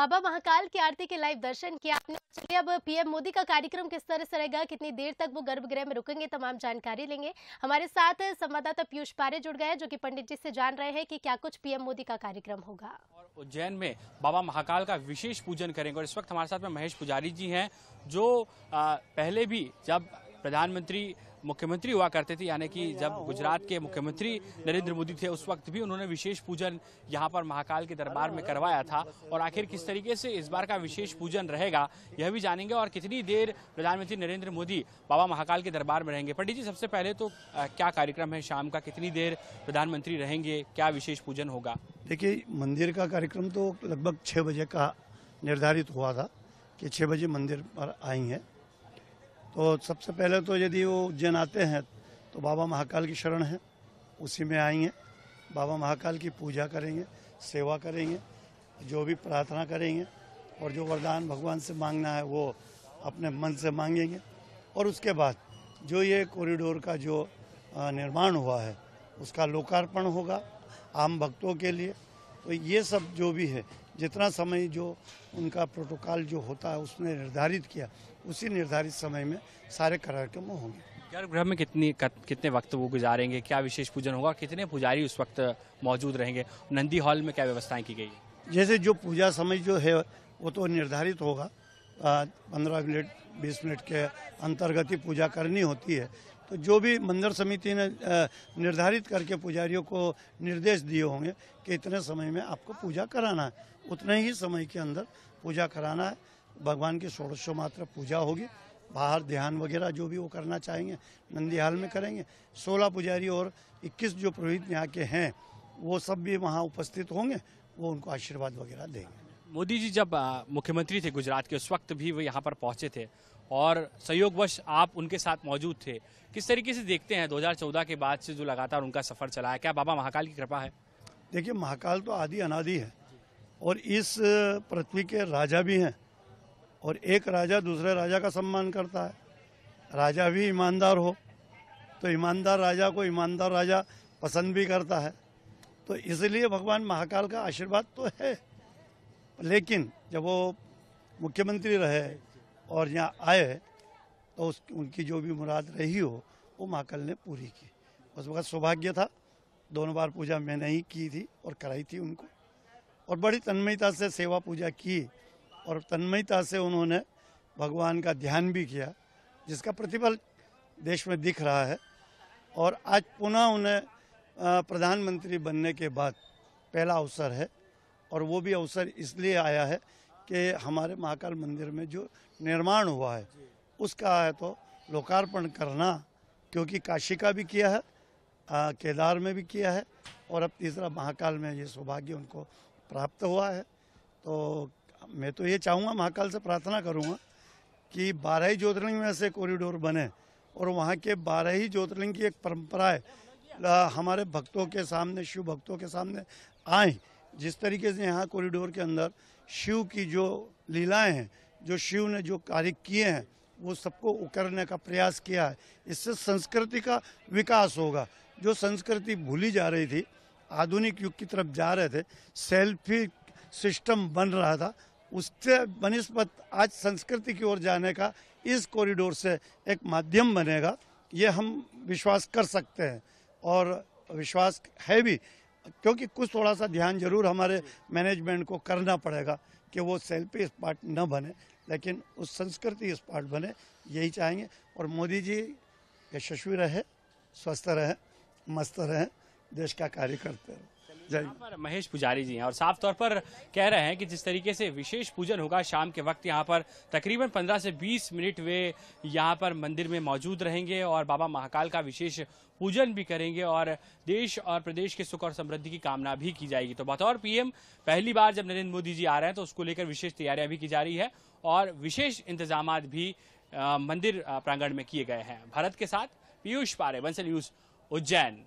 बाबा महाकाल की आरती के लाइव दर्शन किया आपने चलिए अब पीएम मोदी का कार्यक्रम किस तरह से रहेगा कितनी देर तक वो गर्भगृह में रुकेंगे तमाम जानकारी लेंगे हमारे साथ संवाददाता पीयूष पारे जुड़ गए जो कि पंडित जी से जान रहे हैं कि क्या कुछ पीएम मोदी का कार्यक्रम होगा और उज्जैन में बाबा महाकाल का विशेष पूजन करेंगे और इस वक्त हमारे साथ में महेश पुजारी जी हैं जो पहले भी जब प्रधानमंत्री मुख्यमंत्री हुआ करते थे यानी कि जब गुजरात के मुख्यमंत्री नरेंद्र मोदी थे उस वक्त भी उन्होंने विशेष पूजन यहाँ पर महाकाल के दरबार में करवाया था और आखिर किस तरीके से इस बार का विशेष पूजन रहेगा यह भी जानेंगे और कितनी देर प्रधानमंत्री नरेंद्र मोदी बाबा महाकाल के दरबार में रहेंगे पंडित जी सबसे पहले तो क्या कार्यक्रम है शाम का कितनी देर प्रधानमंत्री रहेंगे क्या विशेष पूजन होगा देखिए मंदिर का कार्यक्रम तो लगभग छः बजे का निर्धारित हुआ था कि छः बजे मंदिर पर आई हैं तो सबसे पहले तो यदि वो उज्जैन आते हैं तो बाबा महाकाल की शरण है उसी में आएंगे बाबा महाकाल की पूजा करेंगे सेवा करेंगे जो भी प्रार्थना करेंगे और जो वरदान भगवान से मांगना है वो अपने मन से मांगेंगे और उसके बाद जो ये कॉरिडोर का जो निर्माण हुआ है उसका लोकार्पण होगा आम भक्तों के लिए तो ये सब जो भी है जितना समय जो उनका प्रोटोकॉल जो होता है उसने निर्धारित किया उसी निर्धारित समय में सारे कार्यक्रम होंगे गर्भगृह में कितनी कितने वक्त वो गुजारेंगे क्या विशेष पूजन होगा कितने पुजारी उस वक्त मौजूद रहेंगे नंदी हॉल में क्या व्यवस्थाएं की गई जैसे जो पूजा समय जो है वो तो निर्धारित होगा पंद्रह मिनट बीस मिनट के अंतर्गत ही पूजा करनी होती है तो जो भी मंदिर समिति ने निर्धारित करके पुजारियों को निर्देश दिए होंगे कि इतने समय में आपको पूजा कराना है उतने ही समय के अंदर पूजा कराना है भगवान की षोड़शो मात्र पूजा होगी बाहर ध्यान वगैरह जो भी वो करना चाहेंगे नंदी हाल में करेंगे सोलह पुजारी और इक्कीस जो प्रोहित यहाँ के हैं वो सब भी वहाँ उपस्थित होंगे वो उनको आशीर्वाद वगैरह देंगे मोदी जी जब मुख्यमंत्री थे गुजरात के उस वक्त भी वो यहाँ पर पहुँचे थे और सहयोगवश आप उनके साथ मौजूद थे किस तरीके से देखते हैं 2014 के बाद से जो लगातार उनका सफ़र चला है क्या बाबा महाकाल की कृपा है देखिए महाकाल तो आदि अनादि है और इस पृथ्वी के राजा भी हैं और एक राजा दूसरे राजा का सम्मान करता है राजा भी ईमानदार हो तो ईमानदार राजा को ईमानदार राजा पसंद भी करता है तो इसलिए भगवान महाकाल का आशीर्वाद तो है लेकिन जब वो मुख्यमंत्री रहे और यहाँ आए तो उस उनकी जो भी मुराद रही हो वो महाकाल ने पूरी की उस वक्त सौभाग्य था दोनों बार पूजा मैंने ही की थी और कराई थी उनको और बड़ी तन्मयता से सेवा पूजा की और तन्मयता से उन्होंने भगवान का ध्यान भी किया जिसका प्रतिफल देश में दिख रहा है और आज पुनः उन्हें प्रधानमंत्री बनने के बाद पहला अवसर है और वो भी अवसर इसलिए आया है कि हमारे महाकाल मंदिर में जो निर्माण हुआ है उसका है तो लोकार्पण करना क्योंकि काशी का भी किया है आ, केदार में भी किया है और अब तीसरा महाकाल में ये सौभाग्य उनको प्राप्त हुआ है तो मैं तो ये चाहूँगा महाकाल से प्रार्थना करूँगा कि बारह ही ज्योतिर्लिंग में ऐसे कॉरिडोर बने और वहाँ के बारह ही ज्योतिर्लिंग की एक परंपरा है हमारे भक्तों के सामने शिव भक्तों के सामने आए जिस तरीके से यहाँ कॉरिडोर के अंदर शिव की जो लीलाएं हैं जो शिव ने जो कार्य किए हैं वो सबको उकरने का प्रयास किया है इससे संस्कृति का विकास होगा जो संस्कृति भूली जा रही थी आधुनिक युग की तरफ जा रहे थे सेल्फी सिस्टम बन रहा था उससे बनस्पत आज संस्कृति की ओर जाने का इस कॉरिडोर से एक माध्यम बनेगा ये हम विश्वास कर सकते हैं और विश्वास है भी क्योंकि कुछ थोड़ा सा ध्यान जरूर हमारे मैनेजमेंट को करना पड़ेगा कि वो सेल्फी स्पॉट न बने लेकिन उस संस्कृति स्पॉट बने यही चाहेंगे और मोदी जी यशस्वी रहे स्वस्थ रहें मस्त रहें देश का कार्य करते रहें पर महेश पुजारी जी हैं और साफ तौर पर कह रहे हैं कि जिस तरीके से विशेष पूजन होगा शाम के वक्त यहाँ पर तकरीबन 15 से 20 मिनट वे यहाँ पर मंदिर में मौजूद रहेंगे और बाबा महाकाल का विशेष पूजन भी करेंगे और देश और प्रदेश के सुख और समृद्धि की कामना भी की जाएगी तो बतौर पीएम पहली बार जब नरेंद्र मोदी जी आ रहे हैं तो उसको लेकर विशेष तैयारियां भी की जा रही है और विशेष इंतजाम भी मंदिर प्रांगण में किए गए हैं भारत के साथ पीयूष पारे बंसल न्यूज उज्जैन